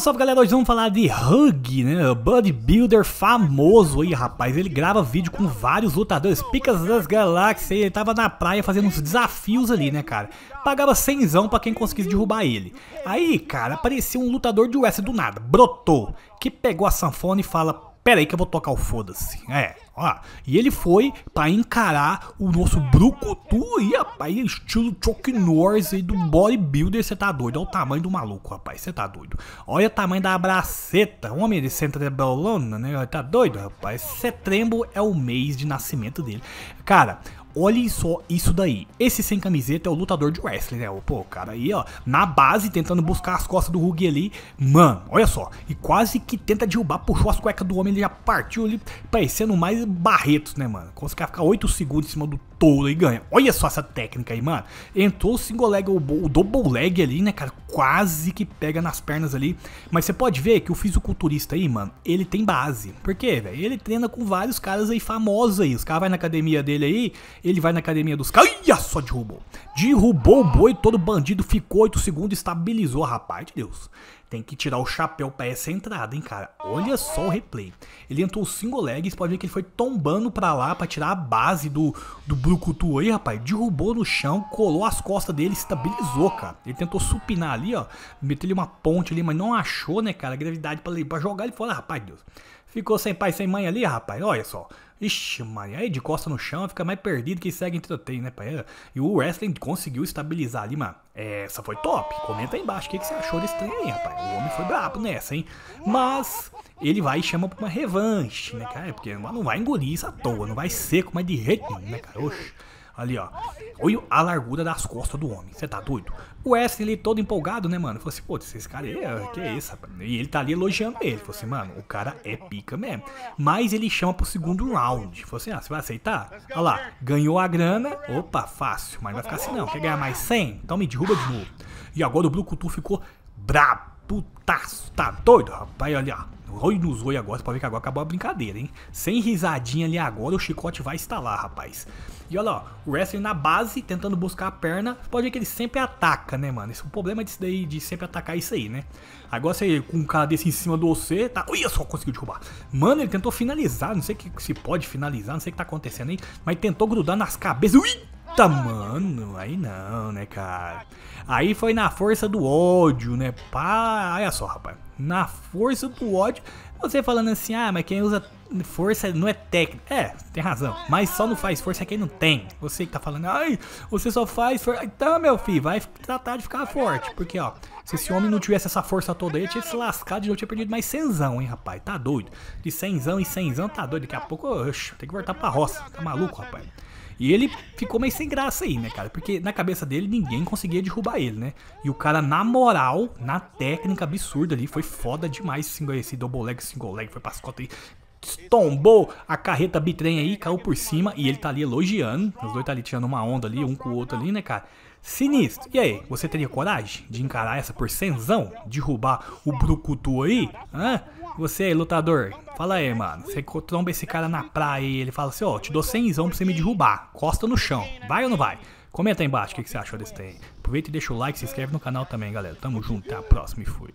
Salve galera, hoje vamos falar de Hug, né? Bodybuilder famoso aí, rapaz. Ele grava vídeo com vários lutadores, picas das galáxias. Ele tava na praia fazendo uns desafios ali, né, cara? Pagava cenzão pra quem conseguisse derrubar ele. Aí, cara, apareceu um lutador de US do nada, brotou, que pegou a sanfona e fala: Pera aí que eu vou tocar o foda-se. É, ó. E ele foi para encarar o nosso brucutu aí, rapaz, estilo Chuck Norris aí do bodybuilder, você tá doido. Olha o tamanho do maluco, rapaz, você tá doido. Olha o tamanho da braceta. homem de centrebolona, né? Tá doido, rapaz. Setembro é o mês de nascimento dele. Cara, Olhem só isso daí. Esse sem camiseta é o lutador de wrestling, né? Pô, o cara aí, ó, na base, tentando buscar as costas do Huggy ali. Mano, olha só. E quase que tenta derrubar, puxou as cuecas do homem, ele já partiu ali, parecendo mais barretos, né, mano? Conseguiu ficar 8 segundos em cima do touro e ganha. Olha só essa técnica aí, mano. Entrou o single leg, o, o double leg ali, né, cara? Quase que pega nas pernas ali. Mas você pode ver que o fisiculturista aí, mano, ele tem base. Por quê, velho? Ele treina com vários caras aí famosos aí. Os caras vai na academia dele aí, ele vai na academia dos caras. Olha só, derrubou. Derrubou o boi, todo bandido ficou 8 segundos, estabilizou, rapaz de Deus. Tem que tirar o chapéu para essa entrada, hein, cara. Olha só o replay. Ele entrou single leg, você pode ver que ele foi tombando para lá para tirar a base do, do Brucutu aí, rapaz. Derrubou no chão, colou as costas dele, estabilizou, cara. Ele tentou supinar ali, ó. Meteu ali uma ponte ali, mas não achou, né, cara, a gravidade para jogar ele fora, rapaz, Deus. Ficou sem pai, sem mãe ali, rapaz. Olha só. Ixi, mano. aí de costa no chão fica mais perdido que segue entretenho, né, pai? E o wrestling conseguiu estabilizar ali, mano. Essa foi top. Comenta aí embaixo o que, que você achou desse trem aí, rapaz. O homem foi brabo nessa, hein? Mas ele vai e chama pra uma revanche, né, cara? Porque não vai engolir isso à toa, não vai seco, mas é de jeito nenhum, né, cara? Oxe. Ali, ó. Olha a largura das costas do homem. Você tá doido? O Wesley todo empolgado, né, mano? Falou assim, pô, esse cara é, que é isso, E ele tá ali elogiando ele. Falou assim, mano, o cara é pica mesmo. Mas ele chama pro segundo round. Falou assim, ah, você vai aceitar? Olha lá, ganhou a grana. Opa, fácil. Mas não vai ficar assim não. Quer ganhar mais 100? Então me derruba de novo. E agora o Blue Cutu ficou brabo putaço. Tá doido, rapaz? Olha, ó. Olho nos olhos agora, você pode ver que agora acabou a brincadeira, hein? Sem risadinha ali agora, o chicote vai estalar, rapaz. E olha lá, o wrestling na base, tentando buscar a perna. Você pode ver que ele sempre ataca, né, mano? Esse, é o problema disso daí, de sempre atacar é isso aí, né? Agora você com um cara desse em cima do você, tá. eu só, conseguiu derrubar. Mano, ele tentou finalizar. Não sei que se pode finalizar, não sei o que tá acontecendo aí. Mas tentou grudar nas cabeças. Ui! Puta, mano, aí não, né, cara? Aí foi na força do ódio, né? Pá, olha só, rapaz. Na força do ódio, você falando assim, ah, mas quem usa força não é técnica. É, tem razão. Mas só não faz força quem não tem. Você que tá falando, ai, você só faz força. Então, meu filho, vai tratar de ficar forte. Porque, ó, se esse homem não tivesse essa força toda aí, ele tinha se lascado e não tinha perdido mais cenzão, hein, rapaz. Tá doido. De cenzão em cenzão, tá doido. Daqui a pouco, oxe, tem que voltar pra roça. Tá maluco, rapaz. E ele ficou meio sem graça aí, né, cara? Porque na cabeça dele ninguém conseguia derrubar ele, né? E o cara, na moral, na técnica absurda ali, foi foda demais single, esse double leg, single leg, foi pras costas aí. Tombou a carreta bitrem aí, caiu por cima e ele tá ali elogiando. Os dois tá ali tirando uma onda ali, um com o outro ali, né, cara? Sinistro. E aí, você teria coragem de encarar essa senzão? Derrubar o brucutu aí? Hã? Você aí, lutador, Fala aí, mano. Você tromba esse cara na praia e ele fala assim: Ó, oh, te dou 100 pra você me derrubar. Costa no chão. Vai ou não vai? Comenta aí embaixo o que, que você achou desse trem. Aproveita e deixa o like, se inscreve no canal também, galera. Tamo junto, até a próxima e fui.